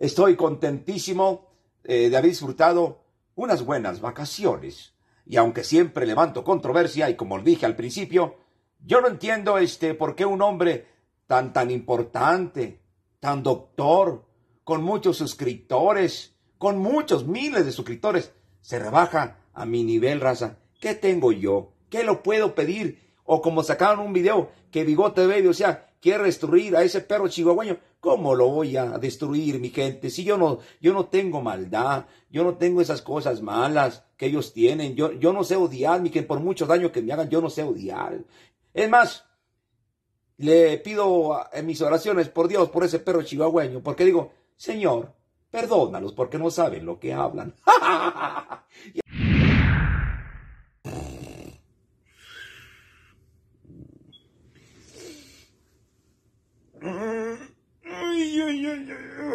Estoy contentísimo eh, de haber disfrutado unas buenas vacaciones. Y aunque siempre levanto controversia, y como dije al principio, yo no entiendo este por qué un hombre tan tan importante, tan doctor, con muchos suscriptores, con muchos miles de suscriptores, se rebaja a mi nivel raza. ¿Qué tengo yo? ¿Qué lo puedo pedir? O como sacaron un video que Bigote Baby, o sea, quiere destruir a ese perro chihuahueño. ¿Cómo lo voy a destruir, mi gente? Si yo no, yo no tengo maldad, yo no tengo esas cosas malas que ellos tienen. Yo, yo no sé odiar, mi gente, por muchos daños que me hagan, yo no sé odiar. Es más, le pido en mis oraciones por Dios, por ese perro chihuahueño, porque digo, Señor, perdónalos porque no saben lo que hablan.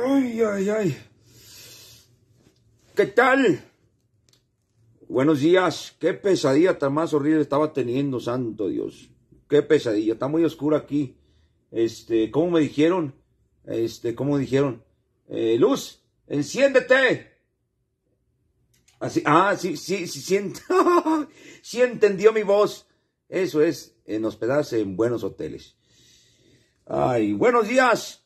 Ay, ay, ay. ¿Qué tal? Buenos días. Qué pesadilla tan más horrible estaba teniendo, santo Dios. Qué pesadilla. Está muy oscuro aquí. Este, ¿cómo me dijeron? Este, ¿cómo dijeron? Eh, luz, enciéndete. Así, ah, sí, sí, sí, siento. sí entendió mi voz. Eso es en hospedarse en buenos hoteles. Ay, buenos días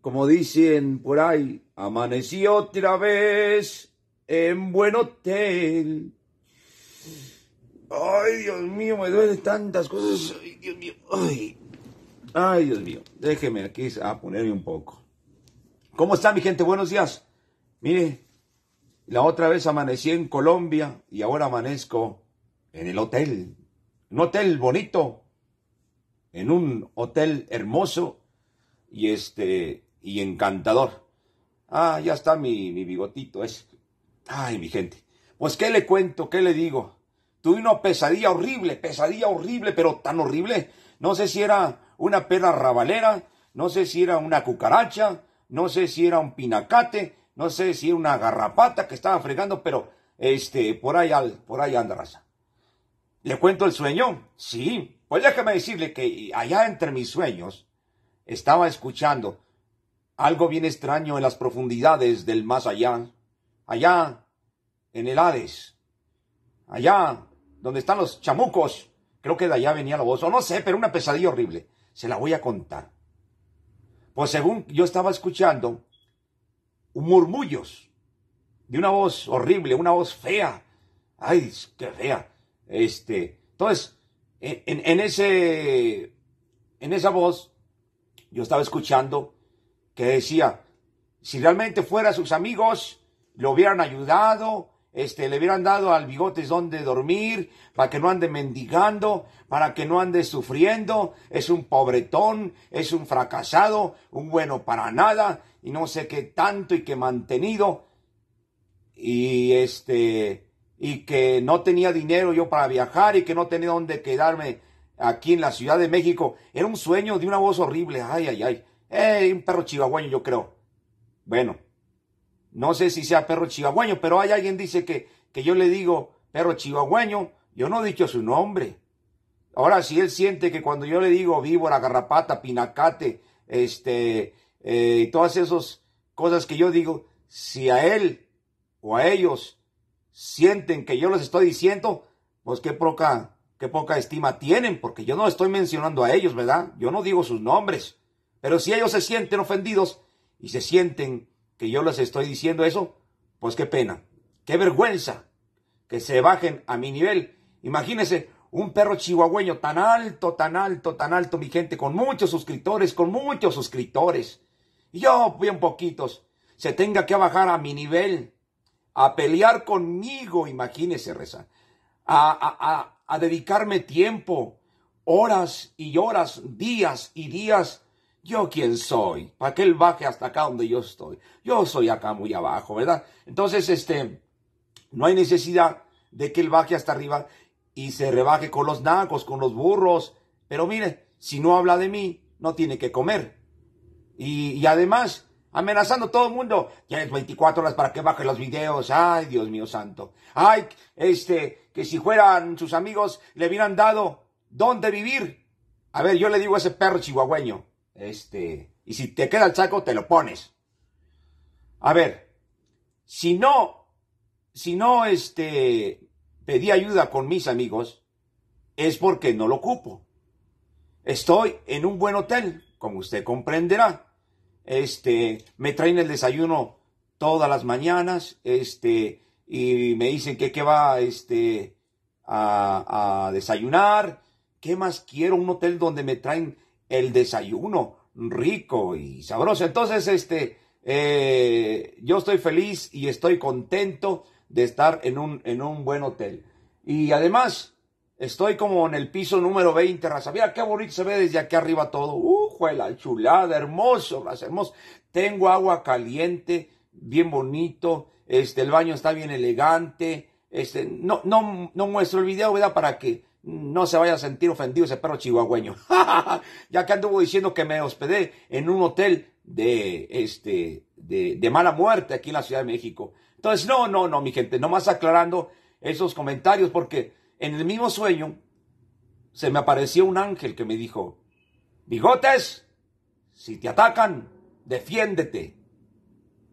como dicen por ahí, amanecí otra vez en buen hotel. Ay, Dios mío, me duelen tantas cosas. Ay, Dios mío. Ay. Ay, Dios mío. Déjeme aquí a ponerme un poco. ¿Cómo está mi gente? Buenos días. Mire, la otra vez amanecí en Colombia y ahora amanezco en el hotel. Un hotel bonito. En un hotel hermoso. Y este, y encantador. Ah, ya está mi, mi bigotito, es. Ay, mi gente. Pues, ¿qué le cuento? ¿Qué le digo? Tuve una pesadilla horrible, pesadilla horrible, pero tan horrible. No sé si era una pera rabalera, no sé si era una cucaracha, no sé si era un pinacate, no sé si era una garrapata que estaba fregando, pero este, por ahí, por ahí anda raza. ¿Le cuento el sueño? Sí. Pues déjame decirle que allá entre mis sueños estaba escuchando algo bien extraño en las profundidades del más allá, allá en el Hades, allá donde están los chamucos, creo que de allá venía la voz, o no sé, pero una pesadilla horrible, se la voy a contar. Pues según yo estaba escuchando, murmullos de una voz horrible, una voz fea, ay, qué fea, este, entonces, en ese, en esa voz, yo estaba escuchando que decía, si realmente fuera sus amigos, lo hubieran ayudado, este, le hubieran dado al bigotes donde dormir, para que no ande mendigando, para que no ande sufriendo, es un pobretón, es un fracasado, un bueno para nada, y no sé qué tanto y que mantenido, y este, y que no tenía dinero yo para viajar y que no tenía donde quedarme aquí en la Ciudad de México. Era un sueño de una voz horrible, ay, ay, ay. Eh, un perro chihuahueño, yo creo. Bueno, no sé si sea perro chihuahueño, pero hay alguien dice que, yo le digo perro chihuahueño, yo no he dicho su nombre. Ahora, si él siente que cuando yo le digo víbora, garrapata, pinacate, este, y eh, todas esas cosas que yo digo, si a él o a ellos sienten que yo les estoy diciendo, pues qué poca, qué poca estima tienen, porque yo no estoy mencionando a ellos, ¿verdad? Yo no digo sus nombres. Pero si ellos se sienten ofendidos y se sienten que yo les estoy diciendo eso, pues qué pena, qué vergüenza que se bajen a mi nivel. Imagínense un perro chihuahueño tan alto, tan alto, tan alto, mi gente, con muchos suscriptores, con muchos suscriptores. Y yo, bien poquitos, se tenga que bajar a mi nivel, a pelear conmigo, imagínense, Reza, a dedicarme tiempo, horas y horas, días y días yo quién soy, para que él baje hasta acá donde yo estoy. Yo soy acá muy abajo, ¿verdad? Entonces, este, no hay necesidad de que él baje hasta arriba y se rebaje con los nacos, con los burros. Pero mire, si no habla de mí, no tiene que comer. Y, y además, amenazando a todo el mundo, tienes 24 horas para que baje los videos. Ay, Dios mío santo. Ay, este, que si fueran sus amigos, le hubieran dado dónde vivir. A ver, yo le digo a ese perro chihuahueño, este, y si te queda el saco, te lo pones. A ver, si no, si no, este, pedí ayuda con mis amigos, es porque no lo ocupo. Estoy en un buen hotel, como usted comprenderá. Este, me traen el desayuno todas las mañanas, este, y me dicen que qué va, este, a, a desayunar. ¿Qué más quiero? Un hotel donde me traen el desayuno rico y sabroso. Entonces, este, eh, yo estoy feliz y estoy contento de estar en un, en un buen hotel. Y además, estoy como en el piso número 20, raza. Mira qué bonito se ve desde aquí arriba todo. ¡Uh, la chulada! Hermoso, hermoso. Tengo agua caliente, bien bonito. Este, el baño está bien elegante. Este, no, no, no muestro el video, ¿verdad? Para que no se vaya a sentir ofendido ese perro chihuahueño. ya que anduvo diciendo que me hospedé en un hotel de, este, de, mala muerte aquí en la Ciudad de México. Entonces, no, no, no, mi gente, nomás aclarando esos comentarios porque en el mismo sueño se me apareció un ángel que me dijo, bigotes, si te atacan, defiéndete,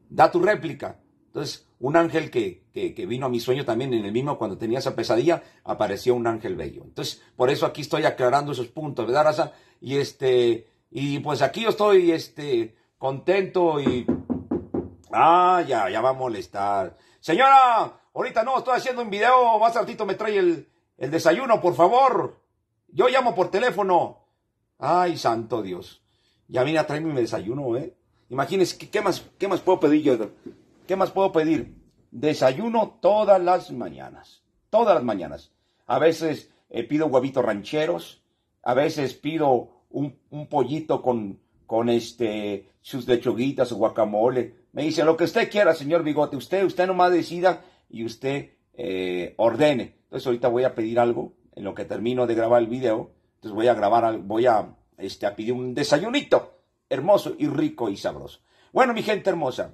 da tu réplica. Entonces, un ángel que que, vino a mi sueño también en el mismo, cuando tenía esa pesadilla, apareció un ángel bello. Entonces, por eso aquí estoy aclarando esos puntos, ¿verdad, Raza? Y este, y pues aquí yo estoy, este, contento y... Ah, ya, ya va a molestar. Señora, ahorita no, estoy haciendo un video, más ratito me trae el, el desayuno, por favor. Yo llamo por teléfono. Ay, santo Dios. Ya vine a traerme mi desayuno, ¿eh? Imagínense, qué, más, ¿qué más puedo pedir yo? ¿Qué más puedo pedir? desayuno todas las mañanas, todas las mañanas. A veces eh, pido huevitos rancheros, a veces pido un, pollito con, con este, sus lechuguitas, su guacamole. Me dice lo que usted quiera, señor Bigote, usted, usted nomás decida y usted eh, ordene. Entonces ahorita voy a pedir algo, en lo que termino de grabar el video, entonces voy a grabar, voy a, este, a pedir un desayunito hermoso y rico y sabroso. Bueno, mi gente hermosa,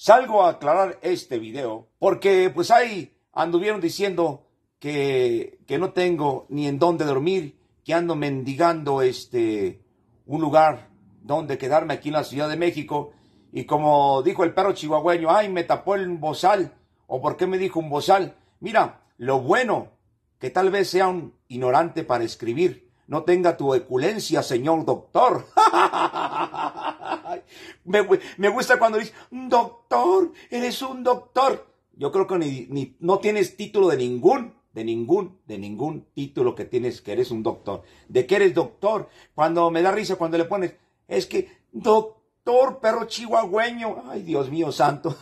Salgo a aclarar este video porque pues ahí anduvieron diciendo que, que no tengo ni en dónde dormir, que ando mendigando este un lugar donde quedarme aquí en la Ciudad de México. Y como dijo el perro chihuahueño, ay, me tapó el bozal. ¿O por qué me dijo un bozal? Mira, lo bueno que tal vez sea un ignorante para escribir, no tenga tu eculencia, señor doctor. me, me, gusta cuando dices, doctor, eres un doctor. Yo creo que ni, no tienes título de ningún, de ningún, de ningún título que tienes que eres un doctor. De qué eres doctor. Cuando me da risa, cuando le pones, es que, doctor, perro chihuahueño. Ay, Dios mío santo.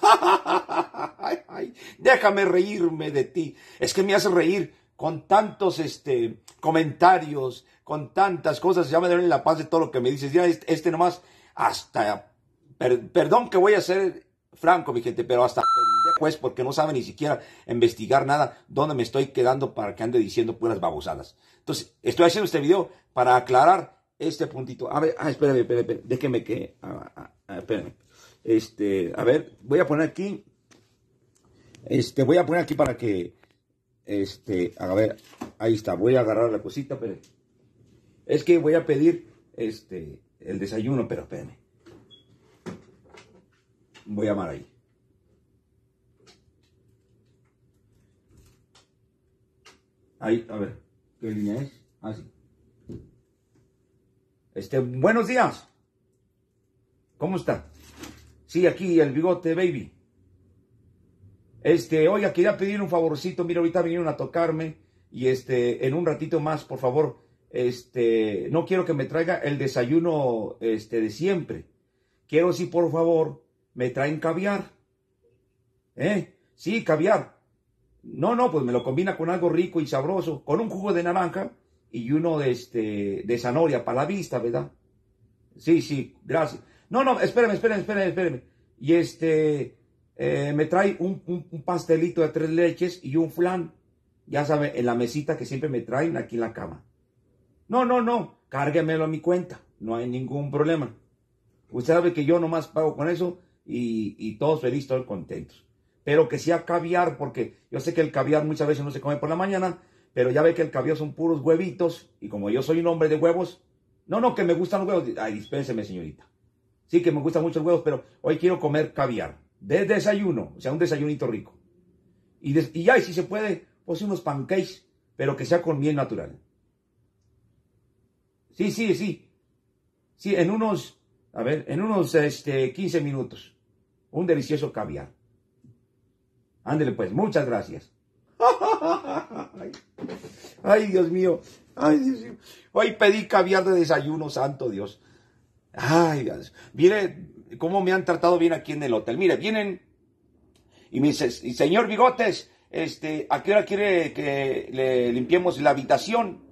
déjame reírme de ti. Es que me hace reír con tantos este, comentarios, con tantas cosas, ya me dieron la paz de todo lo que me dices, ya este, este nomás, hasta, perdón que voy a ser franco, mi gente, pero hasta pendejo porque no sabe ni siquiera investigar nada, dónde me estoy quedando para que ande diciendo puras babosadas. Entonces, estoy haciendo este video para aclarar este puntito. A ver, ah, espérame, espérame, espérame déjeme que, ah, ah, ah, espérame. Este, a ver, voy a poner aquí, este, voy a poner aquí para que, este, a ver, ahí está, voy a agarrar la cosita, pero es que voy a pedir este, el desayuno, pero espérame. Voy a llamar ahí. Ahí, a ver, ¿qué línea es? Ah, sí. Este, buenos días. ¿Cómo está? Sí, aquí el bigote, baby. Este, oiga, quería pedir un favorcito. Mira, ahorita vinieron a tocarme. Y este, en un ratito más, por favor, este, no quiero que me traiga el desayuno este, de siempre. Quiero si por favor me traen caviar. ¿Eh? Sí, caviar. No, no, pues me lo combina con algo rico y sabroso, con un jugo de naranja y uno de, este, de zanahoria para la vista, ¿verdad? Sí, sí, gracias. No, no, espérame, espérame, espérame, espérame. Y este, eh, me trae un, pastelito de tres leches y un flan, ya sabe, en la mesita que siempre me traen aquí en la cama. No, no, no, cárguemelo a mi cuenta, no hay ningún problema. Usted sabe que yo nomás pago con eso y, todos felices, todos contentos. Pero que sea caviar, porque yo sé que el caviar muchas veces no se come por la mañana, pero ya ve que el caviar son puros huevitos, y como yo soy un hombre de huevos, no, no, que me gustan los huevos. Ay, dispénseme, señorita. Sí, que me gustan mucho los huevos, pero hoy quiero comer caviar. De desayuno, o sea, un desayunito rico. Y, ya, si se puede, pues unos pancakes, pero que sea con miel natural. Sí, sí, sí. Sí, en unos, a ver, en unos este, 15 minutos. Un delicioso caviar. Ándele pues, muchas gracias. Ay, Dios mío. Ay, Dios mío. Hoy pedí caviar de desayuno, santo Dios. Ay, Dios. Mire cómo me han tratado bien aquí en el hotel. Mire, vienen y me dice, señor Bigotes, este, ¿a qué hora quiere que le limpiemos la habitación?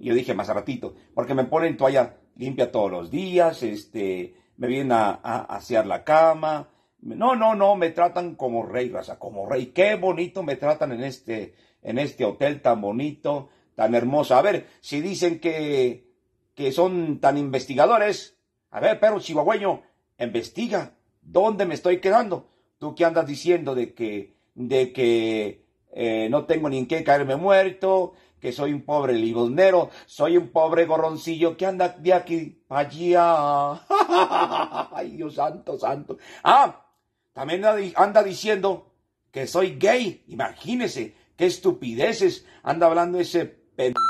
Y yo dije más a ratito, porque me ponen toalla limpia todos los días, este, me vienen a, a, asear la cama. No, no, no, me tratan como rey, raza, como rey. Qué bonito me tratan en este, en este hotel tan bonito, tan hermoso. A ver, si dicen que, que son tan investigadores, a ver, pero chihuahueño, investiga dónde me estoy quedando. Tú qué andas diciendo de que, de que eh, no tengo ni en qué caerme muerto, que soy un pobre ligonero, soy un pobre gorroncillo que anda de aquí para allá. Ay, Dios santo, santo. Ah, también anda diciendo que soy gay. Imagínese, qué estupideces anda hablando ese pendejo.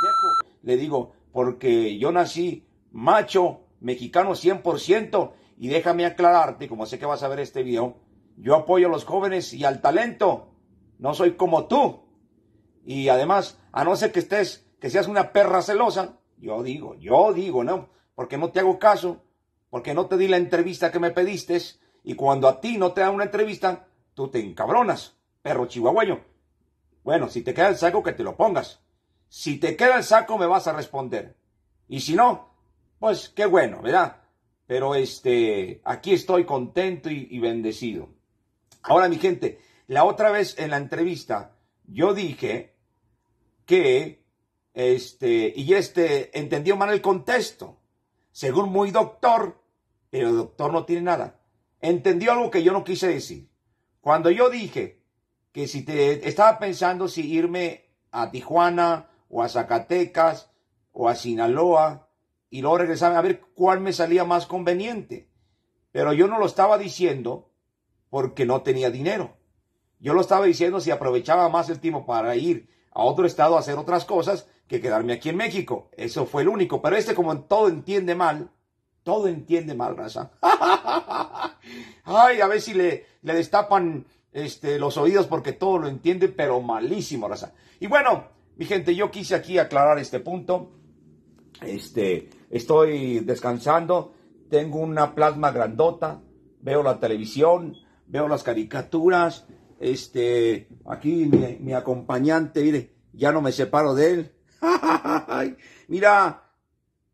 Le digo, porque yo nací macho, mexicano 100%, y déjame aclararte, como sé que vas a ver este video, yo apoyo a los jóvenes y al talento. No soy como tú, y además, a no ser que estés, que seas una perra celosa, yo digo, yo digo, no, porque no te hago caso, porque no te di la entrevista que me pediste, y cuando a ti no te dan una entrevista, tú te encabronas, perro chihuahueño. Bueno, si te queda el saco, que te lo pongas. Si te queda el saco, me vas a responder. Y si no, pues qué bueno, ¿verdad? Pero este, aquí estoy contento y, y bendecido. Ahora, mi gente, la otra vez en la entrevista, yo dije que, este, y este entendió mal el contexto, según muy doctor, pero el doctor no tiene nada. Entendió algo que yo no quise decir. Cuando yo dije que si te estaba pensando si irme a Tijuana o a Zacatecas o a Sinaloa y luego regresarme a ver cuál me salía más conveniente. Pero yo no lo estaba diciendo porque no tenía dinero. Yo lo estaba diciendo si aprovechaba más el tiempo para ir a otro estado hacer otras cosas que quedarme aquí en México. Eso fue el único. Pero este, como todo entiende mal, todo entiende mal, raza. Ay, a ver si le, le destapan este, los oídos porque todo lo entiende, pero malísimo, raza. Y bueno, mi gente, yo quise aquí aclarar este punto. Este, estoy descansando, tengo una plasma grandota, veo la televisión, veo las caricaturas, este, aquí mi, acompañante, mire, ya no me separo de él. Mira,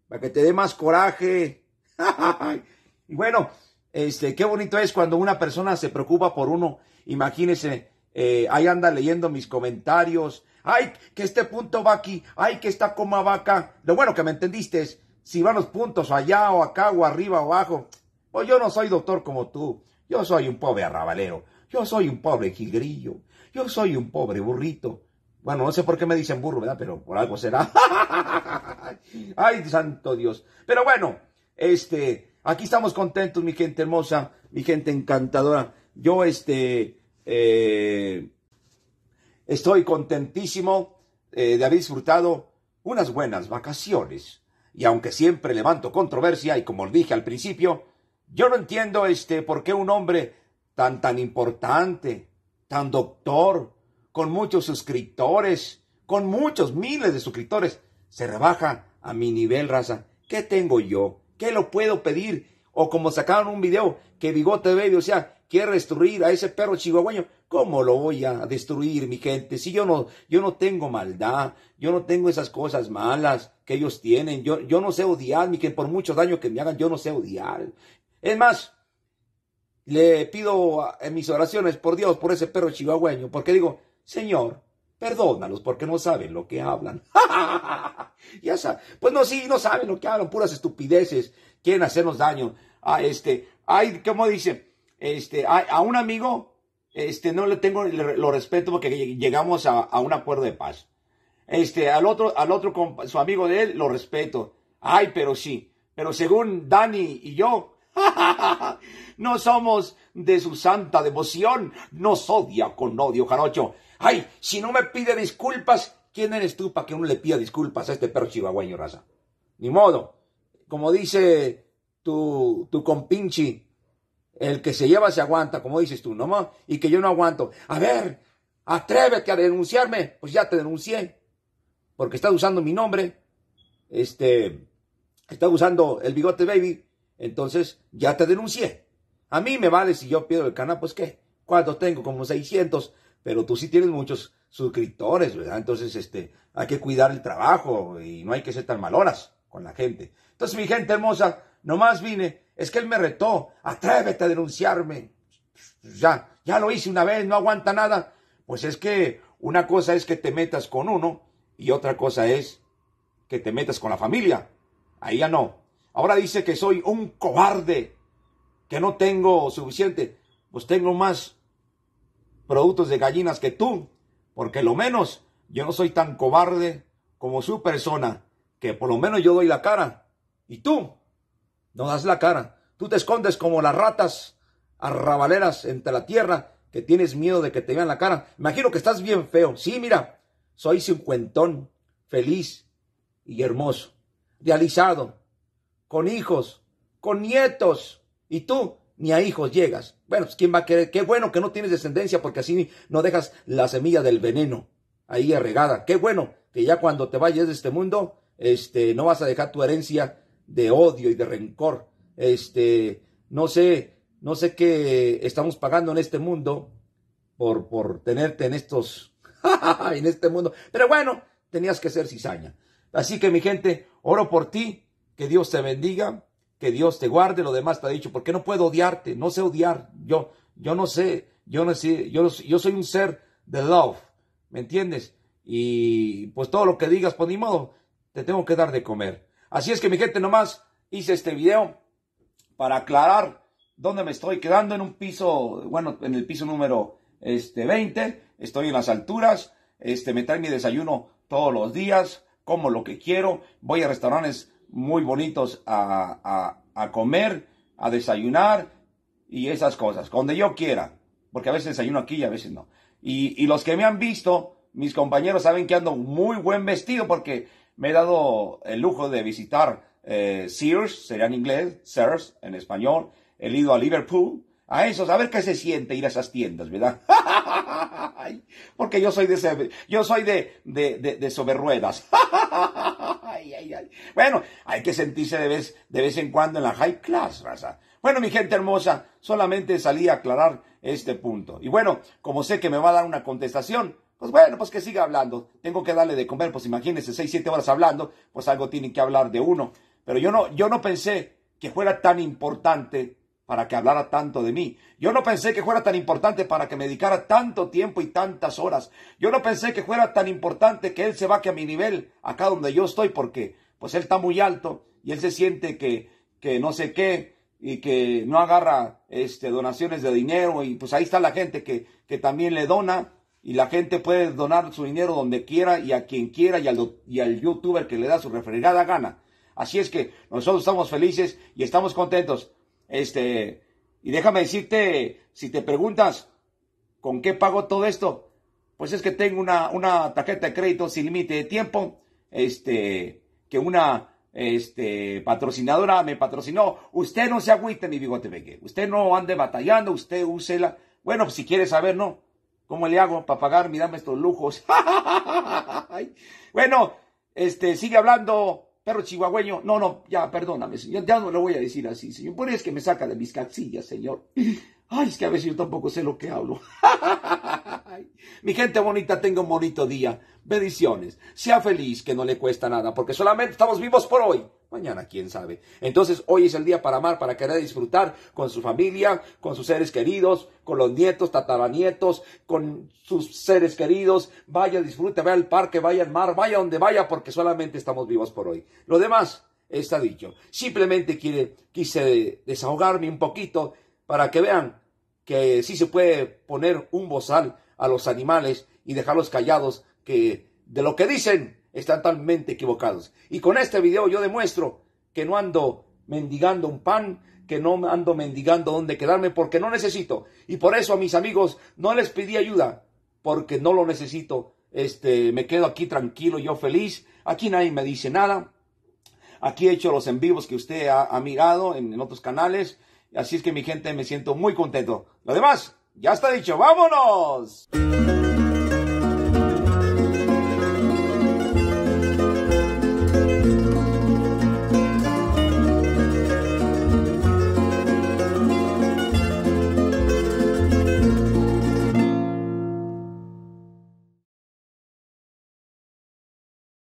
para que te dé más coraje. y bueno, este, qué bonito es cuando una persona se preocupa por uno. Imagínese, eh, ahí anda leyendo mis comentarios. Ay, que este punto va aquí. Ay, que esta coma va acá. Lo bueno que me entendiste es si van los puntos allá o acá o arriba o abajo. Pues yo no soy doctor como tú. Yo soy un pobre arrabalero. Yo soy un pobre Jigrillo. Yo soy un pobre burrito. Bueno, no sé por qué me dicen burro, ¿verdad? Pero por algo será. Ay, santo Dios. Pero bueno, este, aquí estamos contentos, mi gente hermosa, mi gente encantadora. Yo, este, eh, estoy contentísimo eh, de haber disfrutado unas buenas vacaciones. Y aunque siempre levanto controversia, y como dije al principio, yo no entiendo, este, por qué un hombre tan tan importante, tan doctor, con muchos suscriptores, con muchos miles de suscriptores, se rebaja a mi nivel raza. ¿Qué tengo yo? ¿Qué lo puedo pedir? O como sacaron un video que Bigote Baby, o sea, quiere destruir a ese perro chihuahueño. ¿Cómo lo voy a destruir, mi gente? Si yo no, yo no tengo maldad, yo no tengo esas cosas malas que ellos tienen. Yo, yo no sé odiar, mi que por muchos daños que me hagan, yo no sé odiar. Es más, le pido en mis oraciones por Dios, por ese perro chihuahueño, porque digo, Señor, perdónalos porque no saben lo que hablan. ya saben. Pues no, sí, no saben lo que hablan, puras estupideces, quieren hacernos daño. a ah, este, ay, ¿cómo dice? Este, a, un amigo, este, no le tengo, lo respeto porque llegamos a, un acuerdo de paz. Este, al otro, al otro, su amigo de él, lo respeto. Ay, pero sí. Pero según Dani y yo, No somos de su santa devoción. Nos odia con odio jarocho. Ay, si no me pide disculpas, ¿quién eres tú para que uno le pida disculpas a este perro chihuahueño, raza? Ni modo. Como dice tu, tu compinchi, el que se lleva se aguanta, como dices tú, no, y que yo no aguanto. A ver, atrévete a denunciarme. Pues ya te denuncié, porque estás usando mi nombre. Este, estás usando el bigote baby. Entonces, ya te denuncié. A mí me vale si yo pierdo el canal, pues qué, ¿cuántos tengo? Como 600, pero tú sí tienes muchos suscriptores, ¿verdad? Entonces, este, hay que cuidar el trabajo y no hay que ser tan maloras con la gente. Entonces, mi gente hermosa, nomás vine, es que él me retó, atrévete a denunciarme. Ya, ya lo hice una vez, no aguanta nada. Pues es que una cosa es que te metas con uno y otra cosa es que te metas con la familia. Ahí ya no. Ahora dice que soy un cobarde que no tengo suficiente, pues tengo más productos de gallinas que tú, porque lo menos yo no soy tan cobarde como su persona, que por lo menos yo doy la cara, y tú no das la cara, tú te escondes como las ratas arrabaleras entre la tierra, que tienes miedo de que te vean la cara. Imagino que estás bien feo. Sí, mira, soy cincuentón, feliz y hermoso, realizado, con hijos, con nietos, y tú ni a hijos llegas. Bueno, pues quién va a querer. Qué bueno que no tienes descendencia porque así no dejas la semilla del veneno ahí arregada, Qué bueno que ya cuando te vayas de este mundo, este, no vas a dejar tu herencia de odio y de rencor. Este, no sé, no sé qué estamos pagando en este mundo por, por tenerte en estos, en este mundo. Pero bueno, tenías que ser cizaña. Así que mi gente, oro por ti, que Dios te bendiga que Dios te guarde, lo demás te ha dicho, porque no puedo odiarte, no sé odiar, yo, yo no sé, yo no sé, yo, yo soy un ser de love, ¿me entiendes? Y pues todo lo que digas, pues, ni modo, te tengo que dar de comer. Así es que mi gente, nomás hice este video para aclarar dónde me estoy quedando en un piso, bueno, en el piso número este, 20, estoy en las alturas, este, me trae mi desayuno todos los días, como lo que quiero, voy a restaurantes muy bonitos a, a, a comer, a desayunar y esas cosas, donde yo quiera, porque a veces desayuno aquí y a veces no. Y, y los que me han visto, mis compañeros saben que ando muy buen vestido porque me he dado el lujo de visitar eh, Sears, sería en inglés, Sears en español, he ido a Liverpool, a esos, a ver qué se siente ir a esas tiendas, ¿verdad? Porque yo soy de, yo soy de, de, de, de sobre ruedas. Bueno, hay que sentirse de vez, de vez en cuando en la high class, raza. Bueno, mi gente hermosa, solamente salí a aclarar este punto. Y bueno, como sé que me va a dar una contestación, pues bueno, pues que siga hablando. Tengo que darle de comer, pues imagínense, seis, siete horas hablando, pues algo tienen que hablar de uno. Pero yo no, yo no pensé que fuera tan importante para que hablara tanto de mí. Yo no pensé que fuera tan importante para que me dedicara tanto tiempo y tantas horas. Yo no pensé que fuera tan importante que él se vaque a mi nivel, acá donde yo estoy, porque pues él está muy alto y él se siente que, que no sé qué y que no agarra este, donaciones de dinero y pues ahí está la gente que, también le dona y la gente puede donar su dinero donde quiera y a quien quiera y al, y al youtuber que le da su referirada gana. Así es que nosotros estamos felices y estamos contentos este, y déjame decirte, si te preguntas, ¿con qué pago todo esto? Pues es que tengo una, una tarjeta de crédito sin límite de tiempo, este, que una este, patrocinadora me patrocinó. Usted no se agüite, mi bigote Usted no ande batallando, usted úsela. Bueno, pues, si quiere saber, ¿no? ¿Cómo le hago para pagar? Mirame estos lujos. bueno, este, sigue hablando perro chihuahueño, no, no, ya, perdóname, Señor, ya no lo voy a decir así, Señor, por eso es que me saca de mis casillas, Señor. Ay, es que a veces yo tampoco sé lo que hablo. Mi gente bonita, tenga un bonito día. Bendiciones. Sea feliz, que no le cuesta nada, porque solamente estamos vivos por hoy. Mañana, quién sabe. Entonces, hoy es el día para amar, para querer disfrutar con su familia, con sus seres queridos, con los nietos, tataranietos, con sus seres queridos. Vaya, disfrute, vaya al parque, vaya al mar, vaya donde vaya, porque solamente estamos vivos por hoy. Lo demás está dicho. Simplemente quiere, quise desahogarme un poquito para que vean que sí se puede poner un bozal a los animales y dejarlos callados, que de lo que dicen están totalmente equivocados. Y con este video yo demuestro que no ando mendigando un pan, que no ando mendigando dónde quedarme porque no necesito. Y por eso a mis amigos no les pedí ayuda porque no lo necesito. Este, me quedo aquí tranquilo, yo feliz. Aquí nadie me dice nada. Aquí he hecho los en vivos que usted ha, mirado en, en, otros canales. Así es que mi gente me siento muy contento. Lo demás, ya está dicho. ¡Vámonos!